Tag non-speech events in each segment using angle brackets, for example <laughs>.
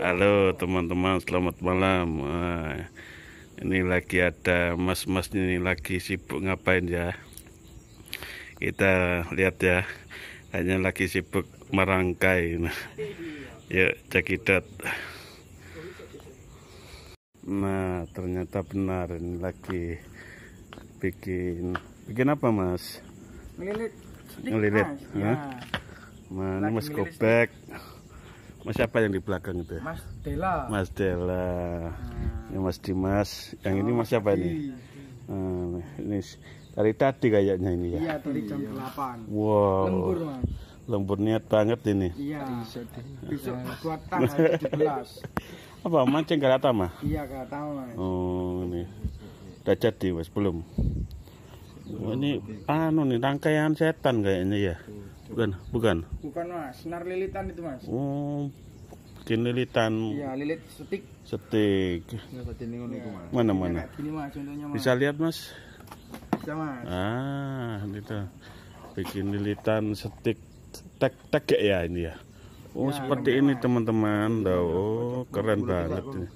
Halo teman-teman, selamat malam. Ah, ini lagi ada mas-mas ini lagi sibuk ngapain ya? Kita lihat ya. Hanya lagi sibuk merangkai. <laughs> yuk cekidot. Nah, ternyata benar ini lagi bikin bikin apa, Mas? Ngelilit. Ngelilit. Ya. ini Mas Gobek. Mas siapa yang di belakang itu? Ya? Mas Dela. Mas Dela. Ah. Yang Ini Mas Dimas. Yang ini Mas oh, siapa ini? Iya, ah, ini dari tadi kayaknya ini ya. Iya, dari jam delapan. Wow. Lembur, Mas. Lembur niat banget ini. Iya. Besok ya. buat tanggal 17. <laughs> Apa mancing mah? Iya, karatama, Mas. Oh, ini. Udah jadi, Mas, belum? Oh, ini anu nih rangkaian setan kayaknya ya. Bukan, bukan. Bukan mas, sinar lilitan itu mas. Oh, bikin lilitan. Iya, lilit setik. Setik. Iya. Mana mana. Bisa lihat mas? Bisa mas. Ah, tuh. bikin lilitan setik tek tek ya ini ya. Oh ya, seperti iya, ini teman-teman, oh keren banget. Ini.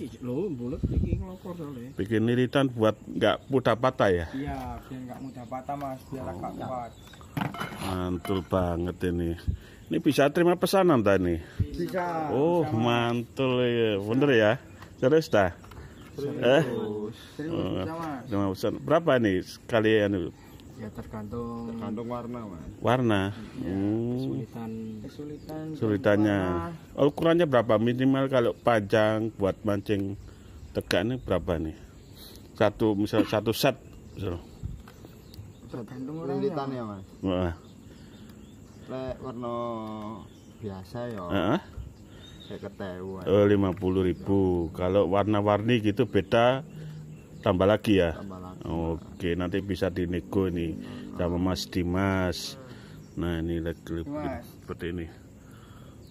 Iki lo bulat iki ngelokor soalnya. Bikin iritan buat nggak mudah patah ya? Iya, biar nggak mudah patah mas, biar oh. agak kuat. Mantul banget ini. Ini bisa terima pesanan nih Bisa. Oh, bisa, mantul ya. Bener ya? Serius dah? Serius. Eh? Serius, oh. Berapa nih kalian Ya tergantung tergantung warna, Mas. Warna. Ya, hmm. Kesulitan kesulitan kesulitannya. ukurannya berapa minimal kalau panjang buat mancing tegaknya berapa nih? Satu misal satu set misal. Tergantung kesulitannya Mas. Wah. Lek warna biasa ya. Uh -huh. 50.000. Oh, 50.000. Kalau warna-warni gitu beda tambah lagi ya tambah lagi. oke nanti bisa dinego nih sama Mas Dimas nah ini lagi seperti ini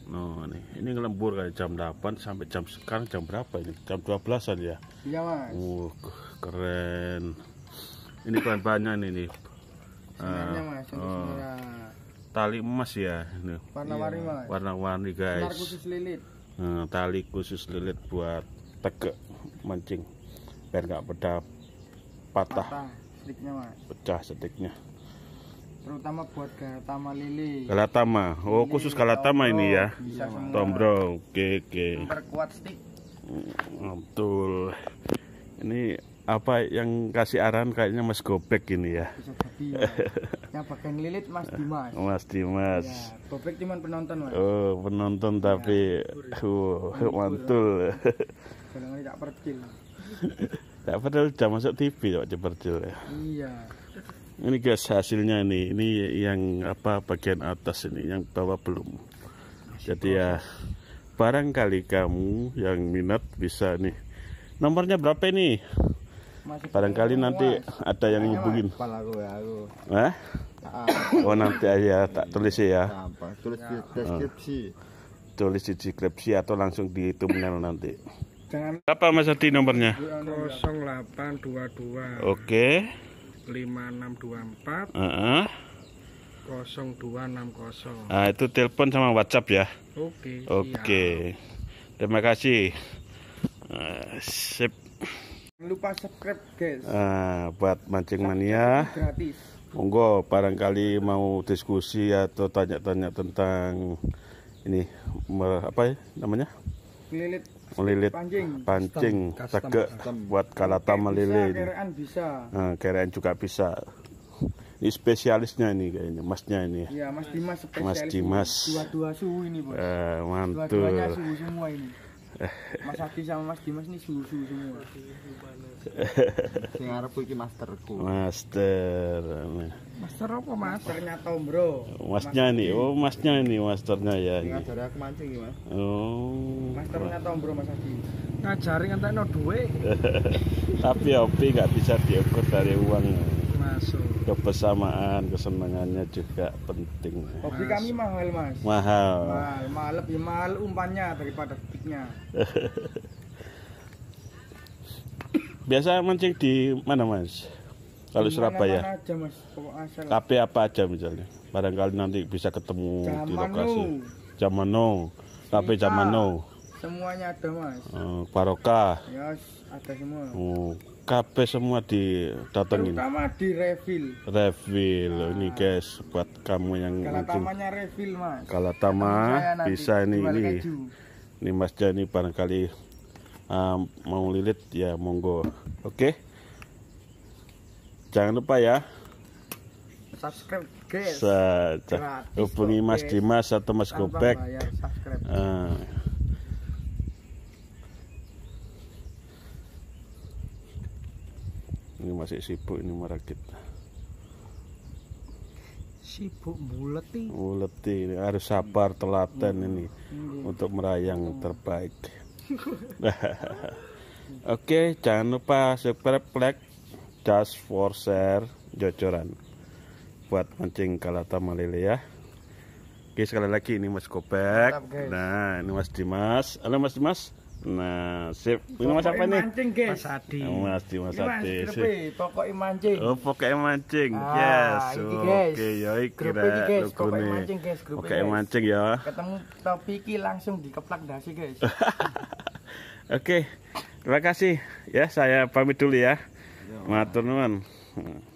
No, nih. Ini ngelembur kayak jam 8 sampai jam sekarang jam berapa ini? Jam 12-an ya? Iya, Mas. Uh, keren. Ini keren banyak ini. nih uh, uh, tali emas ya. Warna-warni, iya, Mas. Warna-warni, guys. Tali khusus lilit. Uh, tali khusus lilit buat tegak mancing biar nggak peda patah, sediknya, mas. pecah sediknya terutama buat galatama lili galatama oh lili, khusus galatama tombro. ini ya tombro oke oke okay. perkuat stick mm, betul ini apa yang kasih arahan kayaknya Mas Gobek ini ya. Bisa ya. <laughs> yang bagian lilit Mas Dimas. Mas Dimas. Ya, Gobek cuman penonton Mas. Oh, penonton iya, tapi ya, uh, mantul. kalau <laughs> tidak percil. <laughs> Tak padahal udah masuk TV kok Jebardil ya. Iya. Ini guys hasilnya ini, ini yang apa bagian atas ini, yang bawah belum. Jadi ya barangkali kamu yang minat bisa nih. Nomornya berapa ini? barangkali nanti ada yang nyebutin. Eh? Ya, ah. Oh nanti aja tak tulis ya. ya tulis di ah. deskripsi. Tulis di deskripsi atau langsung di thumbnail nanti. Jangan Berapa Mas Adi nomornya? 0822. Oke. 5624. Heeh. Uh -uh. 0260. Nah, itu telepon sama WhatsApp ya. Oke. Okay, Oke. Okay. Terima kasih. Uh, sip. Jangan lupa subscribe, guys. Uh, buat mancing mania. Monggo barangkali mau diskusi atau tanya-tanya tentang ini apa ya namanya? melilit melilit pancing, pancing tege buat kalata melilit kerean bisa nah, kerean juga bisa ini spesialisnya ini kayaknya masnya ini ya mas dimas spesialis mas dimas dua-dua suhu ini bos eh, mantul dua-duanya suhu semua ini Mas Adi sama Mas Dimas nih susu semua. Sing arep iki masterku. Master. Master apa Mas? Masternya Tom, Bro. Masnya nih. Oh, masnya nih masternya ya. Sing ngajari aku mancing iki, Mas. Oh. Masternya Tombro Bro, Mas Adi. Ngajari ngentekno dhuwit. <laughs> Tapi hobi gak bisa diukur dari uang kebersamaan kesenangannya juga penting hobi kami mahal mas mahal mahal, mahal lebih mahal umpannya daripada tiknya. <laughs> biasa mancing di mana mas kalau Surabaya mana aja, mas. Asal. KP apa aja misalnya barangkali nanti bisa ketemu Jamanu. di lokasi Jamano KP Jamano Semuanya ada mas. hmm, barokah. Ya ada semua. Oh, KB semua didatengin. Terutama di refill. Refill nah. ini guys buat kamu yang Kalatamanya refill mas. Kalatama bisa ini ini. Ini Mas Jani barangkali um, mau lilit ya monggo. Oke. Okay? Jangan lupa ya subscribe guys. Sa hubungi Mas Dimas atau Mas Gobek. Uh, masih sibuk ini merakit sibuk buleti buleti harus sabar telaten hmm. ini hmm. untuk merayang hmm. terbaik <laughs> <laughs> oke okay, jangan lupa subscribe like just for share jocoran buat mancing kalata malele ya Oke sekali lagi ini Mas kopek Nah ini Mas Dimas. Halo Mas Dimas. Nah, sip. Ini mas apa nih? Mancing, guys. Mas Adi. Oh, mas Adi, Mas Adi. Sip. Pokoknya mancing. Oh, pokoknya mancing. Ah, yes. Oke, ya iki rek. Pokoknya mancing, guys. Grup Oke, mancing ya. Ketemu topik iki langsung dikeplak dasi, guys. <laughs> Oke. Terima kasih. Ya, saya pamit dulu ya. Matur nuwun.